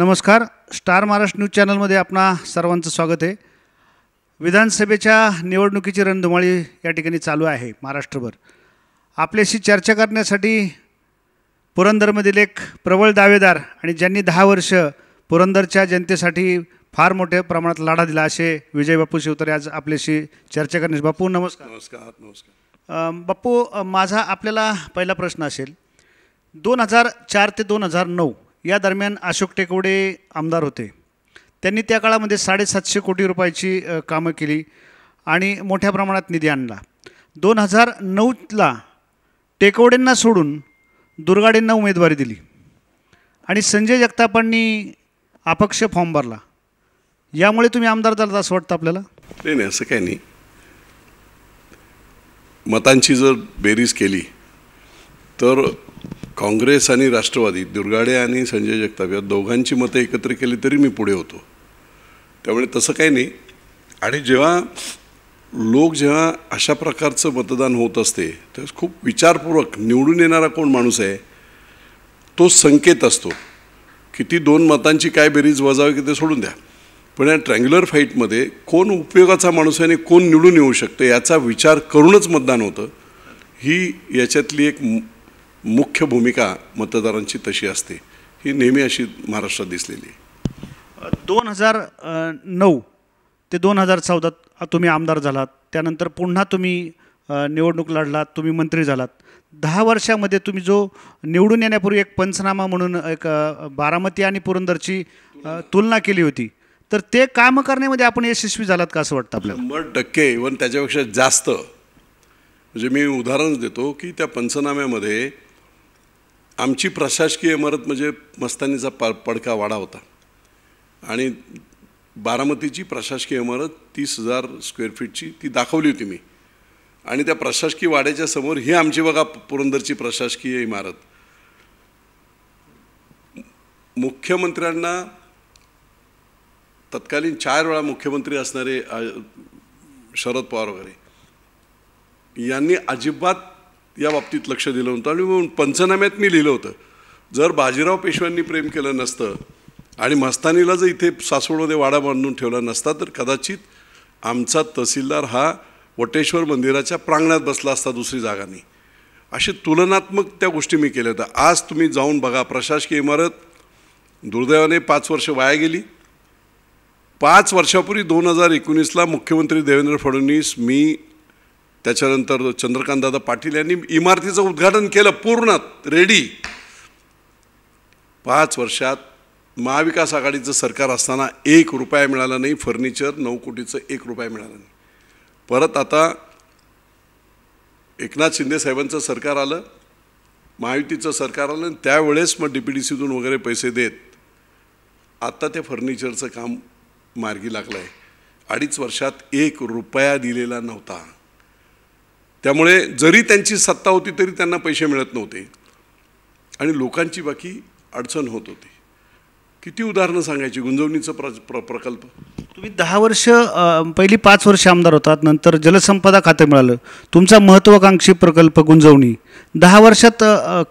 नमस्कार star Maharashtra news चॅनलमध्ये आपणा सर्वांचं स्वागत आहे विधानसभेच्या निवडणुकीची रणधुमाळी या ठिकाणी चालू आहे महाराष्ट्रभर आपल्याशी चर्चा करण्यासाठी पुरंदरमधील एक प्रबळ दावेदार आणि ज्यांनी दहा वर्ष पुरंदरच्या जनतेसाठी फार मोठ्या प्रमाणात लढा दिला असे विजय बापू शिवतरे आज आपल्याशी चर्चा करण्यास बापू नमस्कार नमस्कार नमस्कार बापू माझा आपल्याला पहिला प्रश्न असेल दोन हजार चार ते दोन हजार नऊ या दरम्यान अशोक टेकवडे आमदार होते त्यांनी त्या काळामध्ये साडेसातशे कोटी रुपयाची कामं केली आणि मोठ्या प्रमाणात निधी आणला दोन हजार नऊला टेकवडेंना सोडून दुर्गाडेंना उमेदवारी दिली आणि संजय जगतापांनी अपक्ष फॉर्म भरला यामुळे तुम्ही आमदार झालात असं वाटतं आपल्याला नाही नाही असं काही नाही मतांची जर बेरीज केली तर काँग्रेस आणि राष्ट्रवादी दुर्गाडे आणि संजय जगताप या दोघांची मतं एकत्र केली तरी मी पुढे होतो त्यामुळे तसं काही नाही आणि जेव्हा लोक जेव्हा अशा प्रकारचं मतदान होत असते तर खूप विचारपूर्वक निवडून येणारा कोण माणूस आहे तो संकेत असतो किती दोन मतांची काय बेरीज वजावी की ते सोडून द्या पण या ट्रँग्युलर फाईटमध्ये कोण उपयोगाचा माणूस आहे आणि कोण निवडून येऊ शकतं याचा विचार करूनच मतदान होतं ही याच्यातली एक मुख्य भूमिका मतदारांची तशी असते ही नेहमी अशी महाराष्ट्रात दिसलेली दोन हजार नऊ ते दोन हजार चौदात तुम्ही आमदार झालात त्यानंतर पुन्हा तुम्ही निवडणूक लढलात तुम्ही मंत्री झालात दहा वर्षामध्ये तुम्ही जो निवडून येण्यापूर्वी एक पंचनामा म्हणून एक बारामती आणि पुरंदरची तुलना केली होती तर ते काम करण्यामध्ये आपण यशस्वी झालात का असं वाटतं आपल्याला शंभर टक्के इवन त्याच्यापेक्षा जास्त म्हणजे मी उदाहरण देतो की त्या पंचनाम्यामध्ये आमची प्रशासकीय इमारत म्हणजे मस्तानीचा पडका वाडा होता आणि बारामतीची प्रशासकीय इमारत तीस हजार स्क्वेअर फीटची ती दाखवली होती मी आणि त्या प्रशासकीय वाड्याच्या समोर ही आमची बघा पुरंदरची प्रशासकीय इमारत मुख्यमंत्र्यांना तत्कालीन चार वेळा मुख्यमंत्री असणारे शरद पवार वगैरे यांनी अजिबात या बाबतीत लक्ष दिलं होतं आणि म्हणून पंचनाम्यात मी लिहिलं होतं जर बाजीराव पेशव्यांनी प्रेम केलं नसतं आणि मस्तानीला जर इथे सासवडमध्ये वाडा बांधून ठेवला नसता तर कदाचित आमचा तहसीलदार हा वटेश्वर मंदिराच्या प्रांगणात बसला असता दुसरी जागांनी अशी तुलनात्मक त्या गोष्टी मी केल्या होत्या आज तुम्ही जाऊन बघा प्रशासकीय इमारत दुर्दैवाने पाच वर्ष वाया गेली पाच वर्षापूर्वी दोन हजार एकोणीसला मुख्यमंत्री देवेंद्र फडणवीस मी त्याच्यानंतर चंद्रकांतदादा पाटील यांनी इमारतीचं उद्घाटन केलं पूर्ण रेडी पाच वर्षात महाविकास आघाडीचं सरकार असताना एक रुपया मिळाला नाही फर्निचर नऊ कोटीचं एक रुपया मिळाला नाही परत आता एकनाथ शिंदे साहेबांचं सरकार आलं महायुतीचं सरकार आलं आणि त्यावेळेस मग डी पी डी सीतून वगैरे पैसे देत आत्ता ते फर्निचरचं काम मार्गी लागलं आहे अडीच वर्षात एक रुपया दिलेला नव्हता त्यामुळे जरी त्यांची सत्ता होती तरी त्यांना पैसे मिळत नव्हते आणि लोकांची बाकी अडचण होत होती किती उदाहरणं सांगायची गुंजवणीचं प्र प्र प्रकल्प तुम्ही दहा वर्ष पहिली पाच वर्ष आमदार होतात नंतर जलसंपदा खाते मिळालं तुमचा महत्त्वाकांक्षी प्रकल्प गुंजवणी दहा वर्षात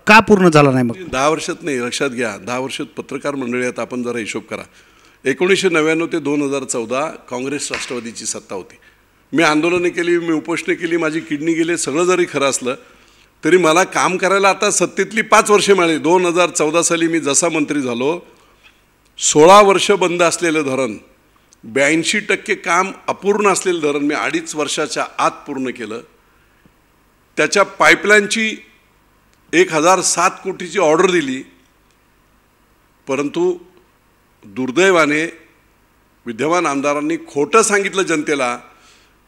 का पूर्ण झाला नाही मग दहा वर्षात नाही लक्षात घ्या दहा वर्षात पत्रकार मंडळीत आपण जरा हिशोब करा एकोणीसशे नव्याण्णव ते दोन हजार चौदा काँग्रेस राष्ट्रवादीची सत्ता होती मी आंदोलनं केली मी उपोषणं केली माझी किडनी गेली सगळं जरी खरं असलं तरी मला काम करायला आता सत्तेतली पाच वर्षे मिळाली दोन हजार चौदा साली मी जसा मंत्री झालो सोळा वर्ष बंद असलेलं धरण ब्याऐंशी टक्के काम अपूर्ण असलेलं धरण मी अडीच वर्षाच्या आत पूर्ण केलं त्याच्या पाईपलाईनची एक हजार सात कोटीची ऑर्डर दिली परंतु दुर्दैवाने विद्यमान आमदारांनी खोटं सांगितलं जनतेला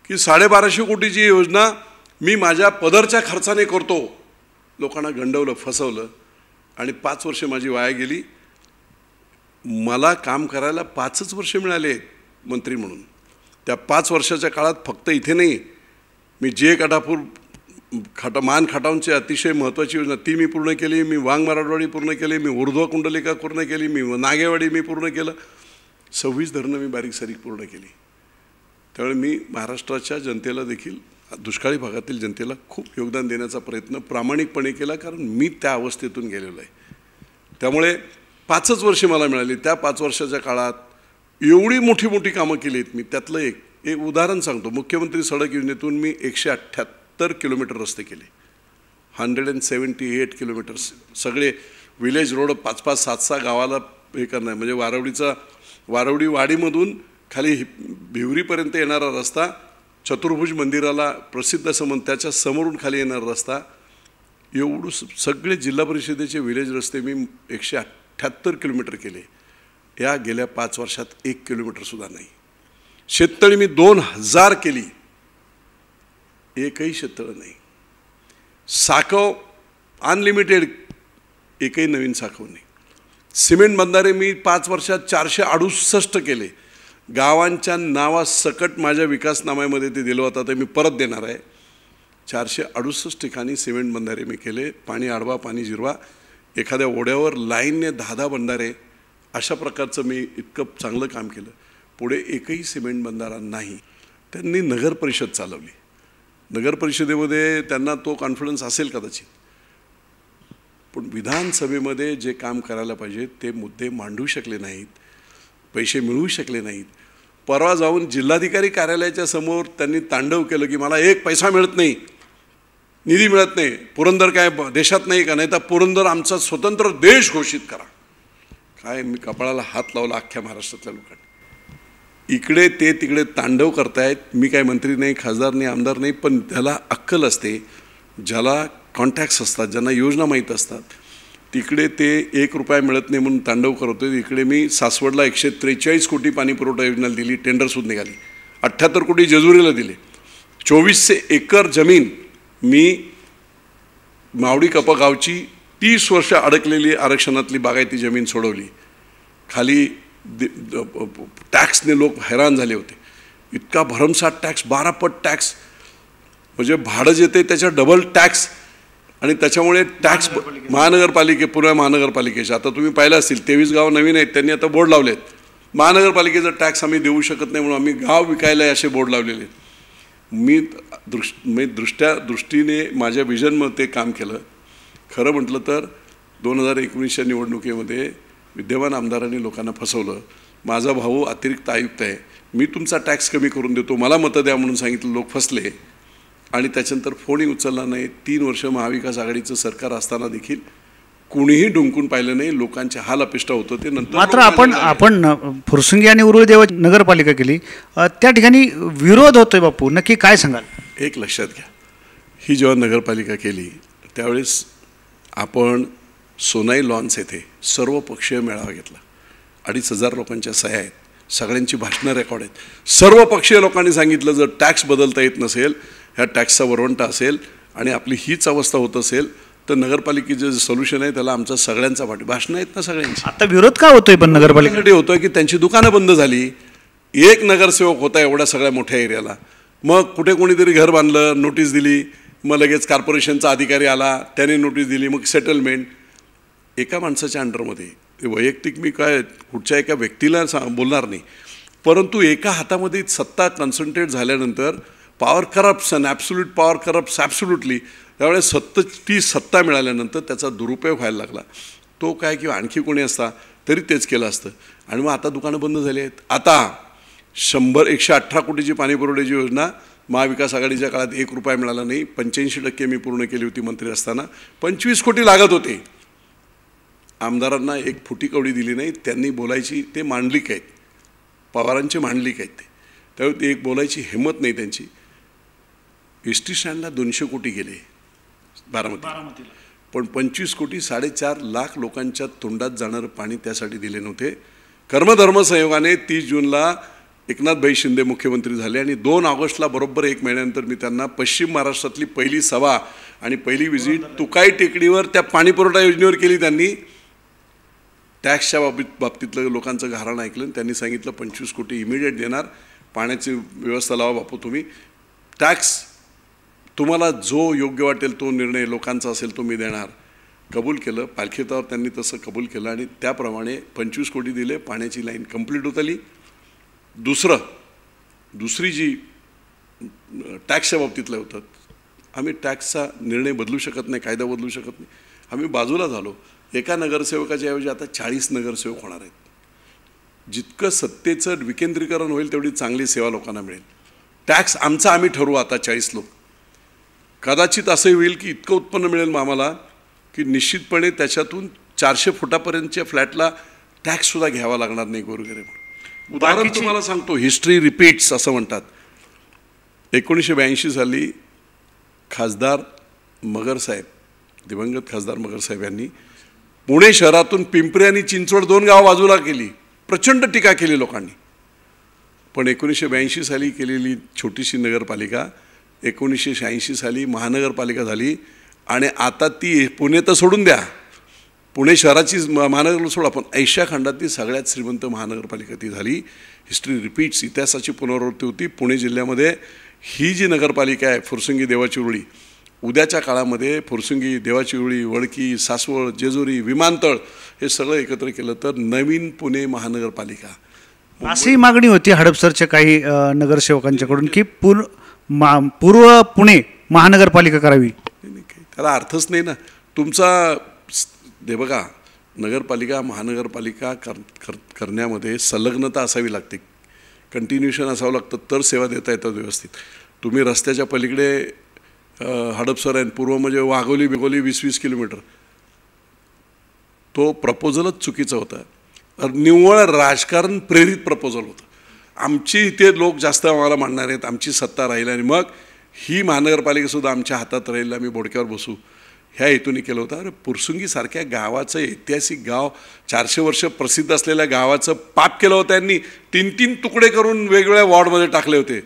की साडेबाराशे कोटीची योजना मी माझ्या पदरच्या खर्चाने करतो लोकांना गंडवलं फसवलं आणि पाच वर्षे माझी वाया गेली मला काम करायला पाचच वर्षे मिळाले मंत्री म्हणून त्या पाच वर्षाच्या काळात फक्त इथे नाही मी जे कटापूर खाटा मान खाटावूनची अतिशय महत्त्वाची योजना ती मी पूर्ण केली मी वांग मराठवाडी पूर्ण केली मी उर्ध्व कुंडलिका पूर्ण केली मी नागेवाडी मी पूर्ण केलं सव्वीस धरणं मी बारीक सारीक पूर्ण केली त्यामुळे मी महाराष्ट्राच्या जनतेला देखील दुष्काळी भागातील जनतेला खूप योगदान देण्याचा प्रयत्न प्रामाणिकपणे केला कारण मी त्या अवस्थेतून गेलेलो आहे त्यामुळे पाचच वर्षे मला मिळाली त्या पाच वर्षाच्या काळात एवढी मोठी मोठी कामं केली आहेत मी त्यातलं एक एक उदाहरण सांगतो मुख्यमंत्री सडक योजनेतून मी एकशे अठ्ठ्याहत्तर किलोमीटर रस्ते केले hundred and seventy eight kilometres सगळे विलेज रोड पाच पाच सात सहा गावाला हे करणार म्हणजे वारवडीचा वारवडी वाडीमधून खाली भिवरीपर्यंत येणारा रस्ता चतुर्भुज मंदिराला प्रसिद्ध असं म्हणून त्याच्या समोरून खाली येणारा रस्ता एवढं सगळे जिल्हा परिषदेचे विलेज रस्ते मी एकशे अठ्ठ्याहत्तर किलोमीटर केले या गेल्या पाच वर्षात एक किलोमीटरसुद्धा नाही शेततळी मी दोन हजार केली एकही शेततळं नाही साखव अनलिमिटेड एकही नवीन साखव नाही सिमेंट बंधारे मी पाच वर्षात चारशे अडुसष्ट केले गावांच्या नावा सकट माझ्या विकासनाम्यामध्ये ते दिलं होतं ते मी परत देणार आहे चारशे अडुसष्ट ठिकाणी सिमेंट बंधारे मी केले पाणी आडवा पाणी जिरवा एखाद्या ओढ्यावर लाईनने दहा दहा बंधारे अशा प्रकारचं मी इतकं चांगलं काम केलं पुढे एकही सिमेंट बंधारा नाही त्यांनी नगरपरिषद चालवली नगरपरिषदेमध्ये त्यांना तो कॉन्फिडन्स असेल कदाचित पण विधानसभेमध्ये जे काम करायला पाहिजे ते मुद्दे मांडू शकले नाहीत पैसे मिळवू शकले नाहीत परवा जाऊन जिल्हाधिकारी कार्यालयाच्या समोर त्यांनी तांडव केलं की मला एक पैसा मिळत नाही निधी मिळत नाही पुरंदर काय देशात नाही का नाही तर पुरंदर आमचा स्वतंत्र देश घोषित करा काय मी कपाळाला हात लावला अख्ख्या महाराष्ट्रातल्या लोकांनी इकडे ते तिकडे तांडव करतायत मी काय मंत्री नाही खासदार नाही आमदार नाही पण त्याला अक्कल असते ज्याला कॉन्टॅक्ट्स असतात ज्यांना योजना माहीत असतात तिकडे ते एक रुपया मिळत नाही म्हणून तांडव होते इकडे मी सासवडला एकशे त्रेचाळीस कोटी पाणीपुरवठा योजनेला दिली टेंडरसुद्धा निघाली अठ्ठ्याहत्तर कोटी जेजुरीला दिले चोवीसशे एकर जमीन मी मावडी कपा गावची तीस वर्ष अडकलेली आरक्षणातली बागायती जमीन सोडवली खाली टॅक्सने लोक हैराण झाले होते इतका भरमसाठ टॅक्स बारा पट टॅक्स म्हणजे भाडं जे ते त्याच्या डबल टॅक्स आणि त्याच्यामुळे टॅक्स महानगरपालिके पुणे महानगरपालिकेच्या आता तुम्ही पाहिलं असतील तेवीस गाव नवीन आहेत त्यांनी आता बोर्ड लावलेत महानगरपालिकेचा टॅक्स आम्ही देऊ शकत नाही म्हणून आम्ही गाव विकायला असे बोर्ड लावलेले आहेत मी दृष मी दृष्ट्या दृष्टीने माझ्या विजनमध्ये ते काम केलं खरं म्हटलं तर दोन हजार एकोणीसच्या निवडणुकीमध्ये विद्यमान आमदारांनी लोकांना फसवलं माझा भाऊ अतिरिक्त आयुक्त आहे मी तुमचा टॅक्स कमी करून देतो मला मतं द्या म्हणून सांगितलं लोक फसले आणि त्याच्यानंतर फोनही उचलला नाही तीन वर्ष महाविकास आघाडीचं सरकार असताना देखील कुणीही डुंकून पाहिलं नाही लोकांच्या हाल अपेष्टा होतो ते नंतर मात्र आपण आपण फुरसुंगी आणि देव नगरपालिका केली त्या ठिकाणी विरोध होतोय बापू नक्की काय सांगाल एक लक्षात घ्या ही जेव्हा नगरपालिका केली त्यावेळेस आपण सोनाई लॉन्स येथे सर्व पक्षीय मेळावा घेतला अडीच हजार लोकांच्या सह्या आहेत सगळ्यांची भाषणं रेकॉर्ड आहेत सर्व पक्षीय लोकांनी सांगितलं जर टॅक्स बदलता येत नसेल ह्या टॅक्सचा वरवंटा असेल आणि आपली हीच अवस्था होत असेल तर नगरपालिकेचं जे सोल्युशन आहे त्याला आमचा सगळ्यांचा पाठी भाषण आहेत ना सगळ्यांची आता विरोध का होतोय पण नगरपालिकेसाठी होतोय की त्यांची दुकानं बंद झाली एक नगरसेवक होता एवढ्या सगळ्या मोठ्या एरियाला मग कुठे कोणीतरी घर बांधलं नोटीस दिली मग लगेच कॉर्पोरेशनचा अधिकारी आला त्याने नोटीस दिली मग सेटलमेंट एका माणसाच्या अंडरमध्ये वैयक्तिक मी काय कुठच्या एका व्यक्तीला बोलणार नाही परंतु एका हातामध्ये सत्ता कन्सन्ट्रेट झाल्यानंतर power corrupts and absolute power corrupts absolutely त्यावेळेस सत्त ती सत्ता मिळाल्यानंतर त्याचा दुरुपयोग व्हायला लागला तो काय किंवा आणखी कोणी असता तरी तेच केलं असतं आणि मग आता दुकानं बंद झाली आहेत आता शंभर एकशे अठरा कोटीची पाणीपुरवठ्याची योजना महाविकास आघाडीच्या काळात एक रुपया मिळाला नाही पंच्याऐंशी टक्के मी पूर्ण केली होती मंत्री असताना पंचवीस कोटी लागत होते आमदारांना एक फुटी कवडी दिली नाही त्यांनी बोलायची ते मांडलिक आहेत पवारांचे मांडलिक आहेत ते त्यावेळी एक बोलायची हिंमत नाही त्यांची एस टी स्टँडला दोनशे कोटी गेले बारामती पण पंचवीस कोटी साडेचार लाख लोकांच्या तोंडात जाणारं पाणी त्यासाठी दिले नव्हते कर्मधर्म संयोगाने तीस जूनला एकनाथभाई शिंदे मुख्यमंत्री झाले आणि दोन ऑगस्टला बरोबर एक महिन्यानंतर मी त्यांना पश्चिम महाराष्ट्रातली पहिली सभा आणि पहिली व्हिजिट तुकाई टेकडीवर त्या पाणीपुरवठा योजनेवर केली त्यांनी टॅक्सच्या बाबतीत बाबतीतलं लोकांचं घाराण ऐकलं त्यांनी सांगितलं पंचवीस कोटी इमिडिएट देणार पाण्याची व्यवस्था लावा बापू तुम्ही टॅक्स तुम्हाला जो योग्य वाटेल तो निर्णय लोकांचा असेल तो मी देणार कबूल केलं पालखीतावर त्यांनी तसं कबूल केलं आणि त्याप्रमाणे पंचवीस कोटी दिले पाण्याची लाईन कंप्लीट होत आली दुसरं दुसरी जी टॅक्सच्या बाबतीतलं होतं आम्ही टॅक्सचा निर्णय बदलू शकत नाही कायदा बदलू शकत नाही आम्ही बाजूला झालो एका नगरसेवकाच्या ऐवजी आता चाळीस नगरसेवक होणार आहेत जितकं सत्तेचं विकेंद्रीकरण होईल तेवढी चांगली सेवा लोकांना मिळेल टॅक्स आमचा आम्ही ठरवू आता चाळीस लोक कदाचित असं होईल की इतकं उत्पन्न मिळेल मग आम्हाला की निश्चितपणे त्याच्यातून चारशे फुटापर्यंतच्या फ्लॅटला टॅक्ससुद्धा घ्यावा लागणार नाही गोरगरीब उदाहरण तुम्हाला सांगतो हिस्ट्री रिपीट्स असं म्हणतात एकोणीसशे ब्याऐंशी साली खासदार मगरसाहेब दिवंगत खासदार मगरसाहेब यांनी पुणे शहरातून पिंपरी आणि चिंचवड दोन गाव बाजूला केली प्रचंड टीका केली लोकांनी पण एकोणीसशे ब्याऐंशी साली केलेली छोटीशी नगरपालिका एकोणीसशे शहाऐंशी साली महानगरपालिका झाली आणि आता ती पुणे तर सोडून द्या पुणे शहराचीच महानगर सोडा पण ऐशा खंडातली सगळ्यात श्रीमंत महानगरपालिका ती झाली हिस्ट्री रिपीट्स इतिहासाची पुनरावृत्ती होती पुणे जिल्ह्यामध्ये ही जी नगरपालिका आहे फुरसुंगी देवाची उरळी उद्याच्या काळामध्ये फुरसुंगी देवाची उरळी वडकी सासवड जेजुरी विमानतळ हे सगळं एकत्र केलं तर नवीन पुणे महानगरपालिका अशी मागणी होती हडपसरच्या काही नगरसेवकांच्याकडून की पूर्ण मा पूर्व पुणे महानगरपालिका करावी त्याला अर्थच नाही ना तुमचा दे बघा नगरपालिका महानगरपालिका कर कर करण्यामध्ये संलग्नता असावी लागते कंटिन्युएशन असावं लागतं तर सेवा देता येतात व्यवस्थित तुम्ही रस्त्याच्या पलीकडे हडपसर आहे पूर्व म्हणजे वाघोली बिगोली वीस वीस किलोमीटर तो प्रपोजलच चुकीचा होता निव्वळ राजकारण प्रेरित प्रपोजल होतं आमची इथे लोक जास्त आम्हाला म्हणणार आहेत आमची सत्ता राहील आणि मग ही महानगरपालिकासुद्धा आमच्या हातात राहील आम्ही बोडक्यावर बसू ह्या हेतूने केलं होतं अरे पुरसुंगीसारख्या गावाचं ऐतिहासिक गाव चारशे वर्ष प्रसिद्ध असलेल्या गावाचं पाप केलं होतं त्यांनी तीन तीन तुकडे करून वेगवेगळ्या वॉर्डमध्ये टाकले होते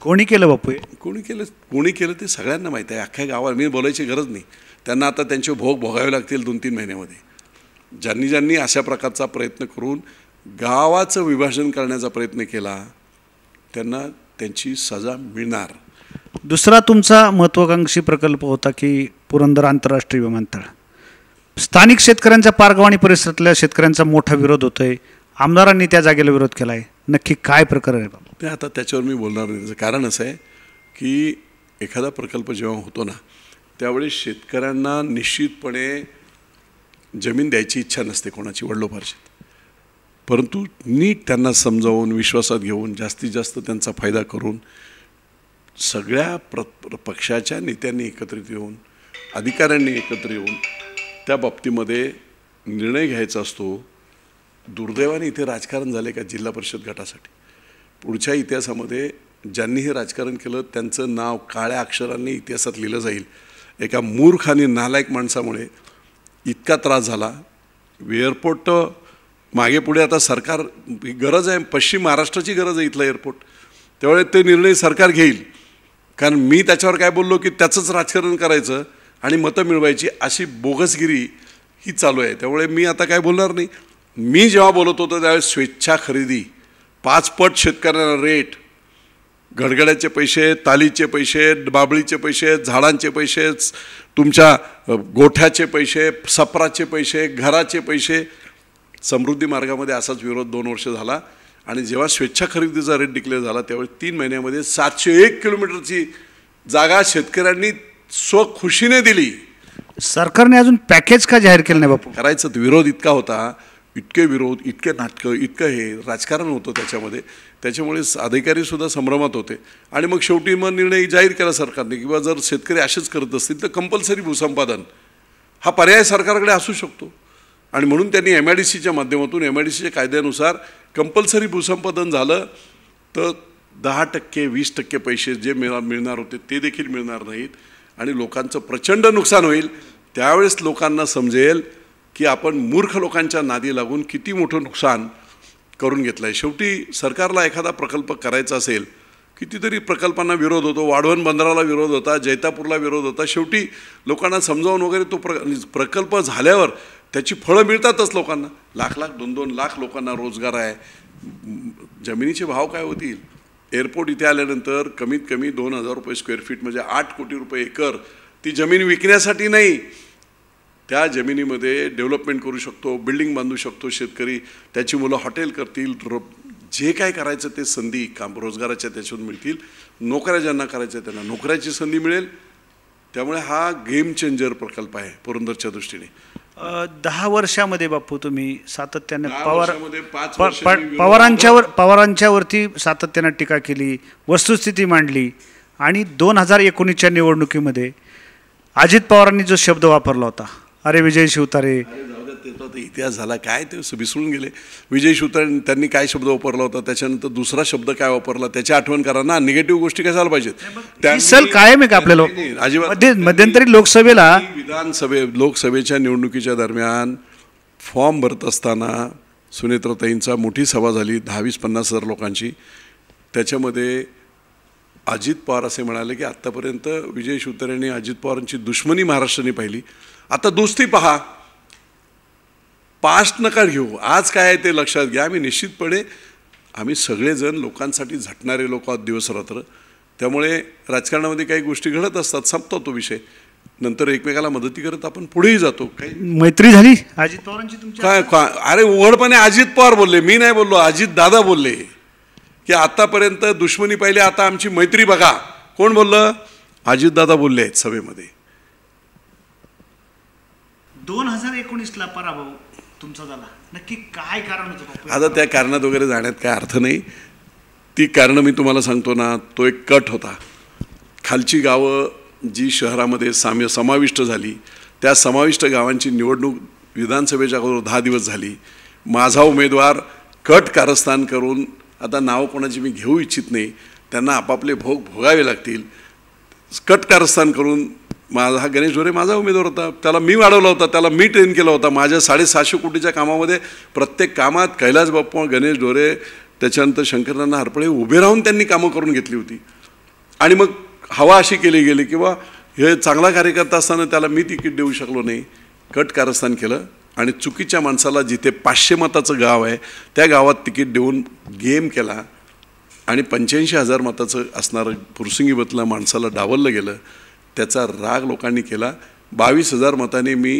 कोणी केलं बापू कोणी केलं कोणी केलं ते सगळ्यांना माहीत आहे अख्ख्या गावाला मी बोलायची गरज नाही त्यांना आता त्यांचे भोग भोगावे लागतील दोन तीन महिन्यामध्ये ज्यांनी ज्यांनी अशा प्रकारचा प्रयत्न करून गावाचं विभाजन करण्याचा प्रयत्न केला त्यांना त्यांची सजा मिळणार दुसरा तुमचा महत्त्वाकांक्षी प्रकल्प होता की पुरंदर आंतरराष्ट्रीय विमानतळ स्थानिक शेतकऱ्यांच्या पारगवाणी परिसरातल्या शेतकऱ्यांचा मोठा विरोध होतोय आमदारांनी त्या जागेला विरोध केला आहे नक्की काय प्रकरण आहे बाबा ते आता त्याच्यावर मी बोलणार नाही त्याचं कारण असं आहे की एखादा प्रकल्प जेव्हा होतो ना त्यावेळी शेतकऱ्यांना निश्चितपणे जमीन द्यायची इच्छा नसते कोणाची वडलोफारशी परंतु नीट त्यांना समजावून विश्वासात घेऊन जास्तीत जास्त त्यांचा फायदा करून सगळ्या प्र पक्षाच्या नेत्यांनी एकत्रित येऊन अधिकाऱ्यांनी एकत्र येऊन त्या बाबतीमध्ये निर्णय घ्यायचा असतो दुर्दैवाने इथे राजकारण झाले का जिल्हा परिषद गटासाठी पुढच्या इतिहासामध्ये ज्यांनी हे राजकारण केलं त्यांचं नाव काळ्या अक्षरांनी इतिहासात लिहिलं जाईल एका मूर्ख आणि नालायक माणसामुळे इतका त्रास झाला एअरपोर्ट मागे पुढे आता सरकार गरज आहे पश्चिम महाराष्ट्राची गरज आहे इथलं एअरपोर्ट त्यामुळे ते निर्णय सरकार घेईल कारण मी त्याच्यावर काय बोललो की त्याचंच राजकारण करायचं आणि मतं मिळवायची अशी बोगसगिरी ही चालू आहे त्यामुळे मी आता काय बोलणार नाही मी जेव्हा बोलत होतो त्यावेळेस स्वेच्छा खरेदी पाच पट शेतकऱ्यांना रेट गडगड्याचे पैसे तालीचे पैसे बाबळीचे पैसे झाडांचे पैसे तुमच्या गोठ्याचे पैसे सपराचे पैसे घराचे पैसे समृद्धी मार्गामध्ये असाच विरोध दोन वर्ष झाला आणि जेव्हा स्वेच्छा खरेदीचा रेट डिक्लेअर झाला त्यावेळेस तीन महिन्यामध्ये सातशे एक किलोमीटरची जागा शेतकऱ्यांनी स्वखुशीने दिली सरकारने अजून पॅकेज का जाहीर केलं नाही बापू करायचं विरोध इतका होता इतके विरोध इतके नाटकं इतकं हे राजकारण होतं त्याच्यामध्ये त्याच्यामुळे अधिकारीसुद्धा संभ्रमात होते आणि मग शेवटी मग निर्णय जाहीर केला सरकारने किंवा जर शेतकरी असेच करत असतील तर कंपल्सरी भूसंपादन हा पर्याय सरकारकडे असू शकतो आणि म्हणून त्यांनी एम आय डी सीच्या माध्यमातून एम आय डी सीच्या कायद्यानुसार कंपल्सरी भूसंपादन झालं तर दहा टक्के वीस टक्के पैसे जे मिळा मिळणार होते ते देखील मिळणार नाहीत आणि लोकांचं प्रचंड नुकसान होईल त्यावेळेस लोकांना समजेल की आपण मूर्ख लोकांच्या नादी लागून किती मोठं नुकसान करून घेतलं आहे शेवटी सरकारला एखादा प्रकल्प करायचा असेल कितीतरी प्रकल्पांना विरोध होतो वाढवण बंदराला विरोध होता जैतापूरला विरोध होता शेवटी लोकांना समजावून वगैरे तो प्र प्रकल्प झाल्यावर त्याची फळं मिळतातच लोकांना लाख लाख दोन दोन लाख लोकांना रोजगार आहे जमिनीचे भाव काय होतील एअरपोर्ट इथे आल्यानंतर कमीत कमी दोन हजार रुपये स्क्वेअर फीट म्हणजे आठ कोटी रुपये एकर ती जमीन विकण्यासाठी नाही त्या जमिनीमध्ये डेव्हलपमेंट करू शकतो बिल्डिंग बांधू शकतो शेतकरी त्याची मुलं हॉटेल करतील जे काय करायचं ते संधी काम रोजगाराच्या त्याच्यातून मिळतील नोकऱ्या ज्यांना करायच्या त्यांना नोकऱ्याची संधी मिळेल त्यामुळे हा गेम चेंजर प्रकल्प आहे पुरंदरच्या दृष्टीने दहा वर्षामध्ये बापू तुम्ही सातत्याने पवार पवारांच्यावर पवारांच्यावरती सातत्यानं टीका केली वस्तुस्थिती मांडली आणि दोन हजार एकोणीसच्या निवडणुकीमध्ये अजित पवारांनी जो शब्द वापरला होता अरे विजय शिवतारे त्याचा तो इतिहास झाला काय ते विसरून गेले विजय शिवतारण त्यांनी काय शब्द वापरला होता त्याच्यानंतर दुसरा शब्द काय वापरला त्याची आठवण करा ना निगेटिव्ह गोष्टी झाल्या पाहिजेत कायम आहे का आपल्याला अजिबात मध्यंतरी लोकसभेला विधानसभे लोकसभेच्या निवडणुकीच्या दरम्यान फॉर्म भरत असताना सुनेत्रताईंचा मोठी सभा झाली दहावीस पन्नास हजार लोकांची त्याच्यामध्ये अजित पवार असे म्हणाले की आत्तापर्यंत विजय यांनी अजित पवारांची दुश्मनी महाराष्ट्राने पाहिली आता दोस्ती पहा पास्ट नका घेऊ आज काय आहे ते लक्षात घ्या आम्ही निश्चितपणे आम्ही सगळेजण लोकांसाठी झटणारे लोक आहोत दिवसरात्र त्यामुळे राजकारणामध्ये काही गोष्टी घडत असतात संपतो तो विषय नंतर एकमेकाला मदती करत आपण पुढेही जातो काही मैत्री झाली अजित पवारांची तुमची काय अरे उघडपणे अजित पवार बोलले मी नाही बोललो अजित दादा बोलले की आतापर्यंत दुश्मनी पाहिले आता आमची मैत्री बघा कोण बोललं दादा बोलले आहेत सभेमध्ये दोन हजार एकोणीसला पराभव तुमचा झाला नक्की काय कारण होतं आता त्या कारणात वगैरे जाण्यात काय अर्थ नाही ती कारणं मी तुम्हाला सांगतो ना तो एक कट होता खालची गावं जी शहरामध्ये साम्य समाविष्ट झाली त्या समाविष्ट गावांची निवडणूक विधानसभेच्या अगोदर दहा दिवस झाली माझा उमेदवार कट कारस्थान करून आता नाव कोणाची मी घेऊ इच्छित नाही त्यांना आपापले भोग भोगावे लागतील कट कारस्थान करून माझा हा गणेश ढोरे माझा उमेदवार होता त्याला मी वाढवला होता त्याला मी ट्रेन केला होता माझ्या साडेसहाशे कोटीच्या कामामध्ये प्रत्येक कामात कैलास बाप्पा गणेश ढोरे त्याच्यानंतर शंकरनाना हरपळे उभे राहून त्यांनी कामं करून घेतली होती आणि मग हवा अशी केली गेली किंवा हे चांगला कार्यकर्ता असताना त्याला मी तिकीट देऊ शकलो नाही कट कारस्थान केलं आणि चुकीच्या माणसाला जिथे पाचशे मताचं गाव आहे त्या गावात तिकीट देऊन गेम केला आणि पंच्याऐंशी हजार मताचं असणारं पुरसिंगी बदला माणसाला डावललं गेलं त्याचा राग लोकांनी केला बावीस हजार मताने मी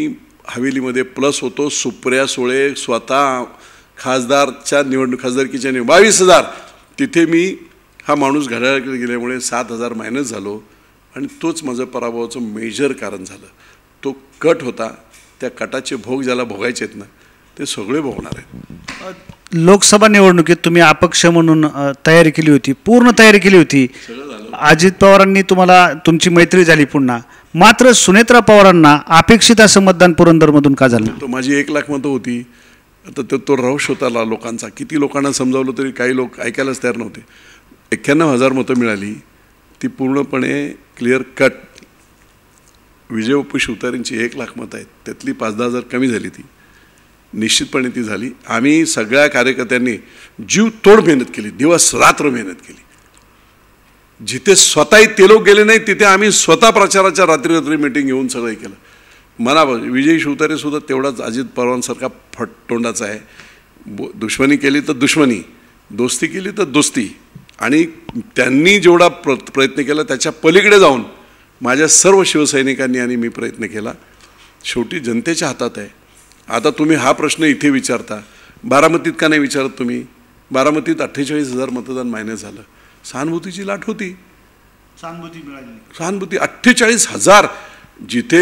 हवेलीमध्ये प्लस होतो सुप्रिया सुळे स्वतः खासदारच्या निवडणूक खासदारकीच्या निवड बावीस हजार तिथे मी हा माणूस घड्याळाकडे गेल्यामुळे सात हजार मायनस झालो आणि तोच माझं पराभवाचं मेजर कारण झालं तो कट होता त्या कटाचे भोग ज्याला भोगायचे आहेत ना ते सगळे भोगणार आहेत लोकसभा निवडणुकीत तुम्ही अपक्ष म्हणून तयारी केली होती पूर्ण तयारी केली होती अजित पवारांनी तुम्हाला तुमची मैत्री झाली पुन्हा मात्र सुनेत्रा पवारांना अपेक्षित असं मतदान पुरंदरमधून का झालं तो माझी एक लाख मतं होती आता तो तो रौश होता लोकांचा किती लोकांना समजावलं तरी काही लोक ऐकायलाच तयार नव्हते एक्क्याण्णव हजार मतं मिळाली ती पूर्णपणे क्लिअर कट विजय उप शिवतारेंची एक लाख मतं आहेत त्यातली पाच दहा हजार कमी झाली ती निश्चितपणे ती झाली आम्ही सगळ्या कार्यकर्त्यांनी जीव तोड मेहनत केली दिवस रात्र मेहनत केली जिथे स्वतःही ते लोक गेले नाही तिथे आम्ही स्वतः प्रचाराच्या रात्री रात्री मिटिंग घेऊन सगळं केलं मला विजयी शिवतारेसुद्धा तेवढाच अजित पवारांसारखा फटतोंडाचा आहे बो दुश्मनी केली तर दुश्मनी दोस्ती केली तर दोस्ती आणि त्यांनी जेवढा प्र प्रयत्न केला त्याच्या पलीकडे जाऊन माझ्या सर्व शिवसैनिकांनी आणि मी प्रयत्न केला शेवटी जनतेच्या हातात आहे आता तुम्ही हा प्रश्न इथे विचारता बारामतीत का नाही विचारत तुम्ही बारामतीत अठ्ठेचाळीस हजार मतदान मायने झालं सहानुभूतीची लाट होती सहानुभूती मिळाली सहानुभूती अठ्ठेचाळीस हजार जिथे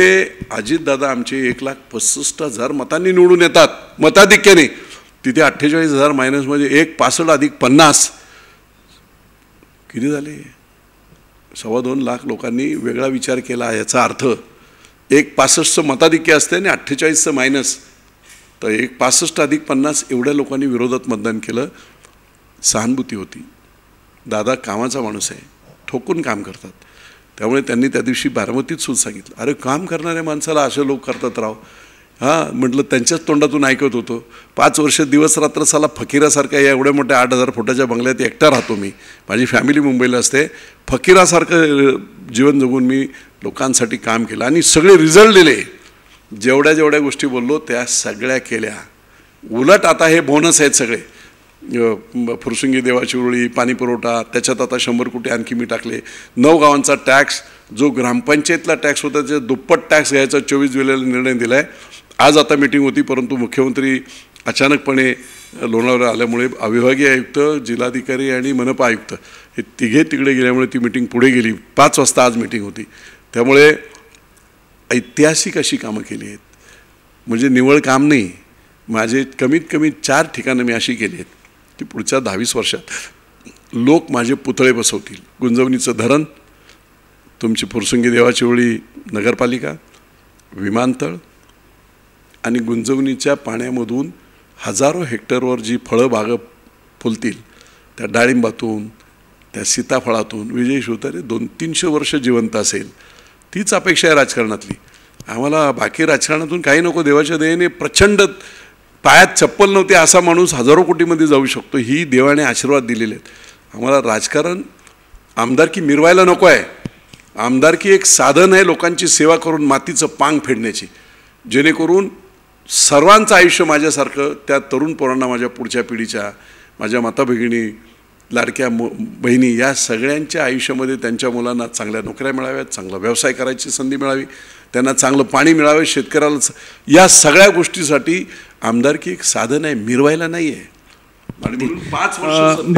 अजितदादा आमचे एक लाख पसष्ट हजार मतांनी निवडून येतात मताधिक्याने तिथे अठ्ठेचाळीस हजार मायनस म्हणजे एक पासष्ट अधिक पन्नास किती झाले सव्वा दोन लाख लोकांनी वेगळा विचार केला याचा अर्थ एक पासष्टचं मताधिक्य असते आणि अठ्ठेचाळीसचं मायनस तर एक पासष्ट अधिक पन्नास एवढ्या लोकांनी विरोधात मतदान केलं सहानुभूती होती दादा कामाचा माणूस आहे ठोकून काम करतात त्यामुळे त्यांनी त्या दिवशी बारामतीत सुद्धा सांगितलं अरे काम करणाऱ्या माणसाला असे लोक करतात राव हां म्हटलं त्यांच्याच तोंडातून ऐकत होतो पाच वर्ष दिवस रात्र साला फकीरासारखा या एवढ्या मोठ्या आठ हजार फुटाच्या बंगल्यात एकटा राहतो मी माझी फॅमिली मुंबईला असते फकीरासारखं जीवन जगून मी लोकांसाठी काम केलं आणि सगळे रिझल्ट दिले जेवढ्या जेवढ्या गोष्टी बोललो त्या सगळ्या केल्या उलट आता हे बोनस आहेत सगळे फुरसुंगी देवाची उरळी पाणीपुरवठा त्याच्यात आता शंभर कोटी आणखी मी टाकले नऊ गावांचा टॅक्स जो ग्रामपंचायतला टॅक्स होता त्याचा दुप्पट टॅक्स घ्यायचा चोवीस जुलैला निर्णय दिला आहे आज आता मीटिंग होती परंतु मुख्यमंत्री अचानकपणे लोणावर आल्यामुळे अविभागीय आयुक्त जिल्हाधिकारी आणि मनपा आयुक्त हे तिघे तिकडे गेल्यामुळे ती मिटिंग पुढे गेली पाच वाजता आज मिटिंग होती त्यामुळे ऐतिहासिक अशी कामं केली आहेत म्हणजे निवळ काम नाही माझे कमीत कमी चार ठिकाणं मी अशी केली आहेत की पुढच्या दहावीस वर्षात लोक माझे पुतळे बसवतील गुंजवणीचं धरण तुमची फुरसुंगी देवाची ओळी नगरपालिका विमानतळ आणि गुंजवणीच्या पाण्यामधून हजारो हेक्टरवर जी फळं बागं फुलतील त्या डाळिंबातून त्या सीताफळातून विजय शिवतारे दोन तीनशे वर्ष जिवंत असेल तीच अपेक्षा आहे राजकारणातली आम्हाला बाकी राजकारणातून काही नको देवाच्या दयेने प्रचंड पायात चप्पल नव्हती असा माणूस हजारो कोटीमध्ये जाऊ शकतो ही देवाने आशीर्वाद दिलेले आहेत आम्हाला राजकारण आमदारकी मिरवायला नको आहे आमदारकी एक साधन आहे लोकांची सेवा करून मातीचं पांग फेडण्याची जेणेकरून सर्वांचं आयुष्य माझ्यासारखं त्या तरुण पोरांना माझ्या पुढच्या पिढीच्या माझ्या माता भगिनी लाडक्या म बहिणी या सगळ्यांच्या आयुष्यामध्ये त्यांच्या मुलांना चांगल्या नोकऱ्या मिळाव्यात चांगला व्यवसाय करायची संधी मिळावी त्यांना चांगलं पाणी मिळावे शेतकऱ्याला या सगळ्या गोष्टीसाठी आमदारकी एक साधन आहे मिरवायला नाही आहे पाच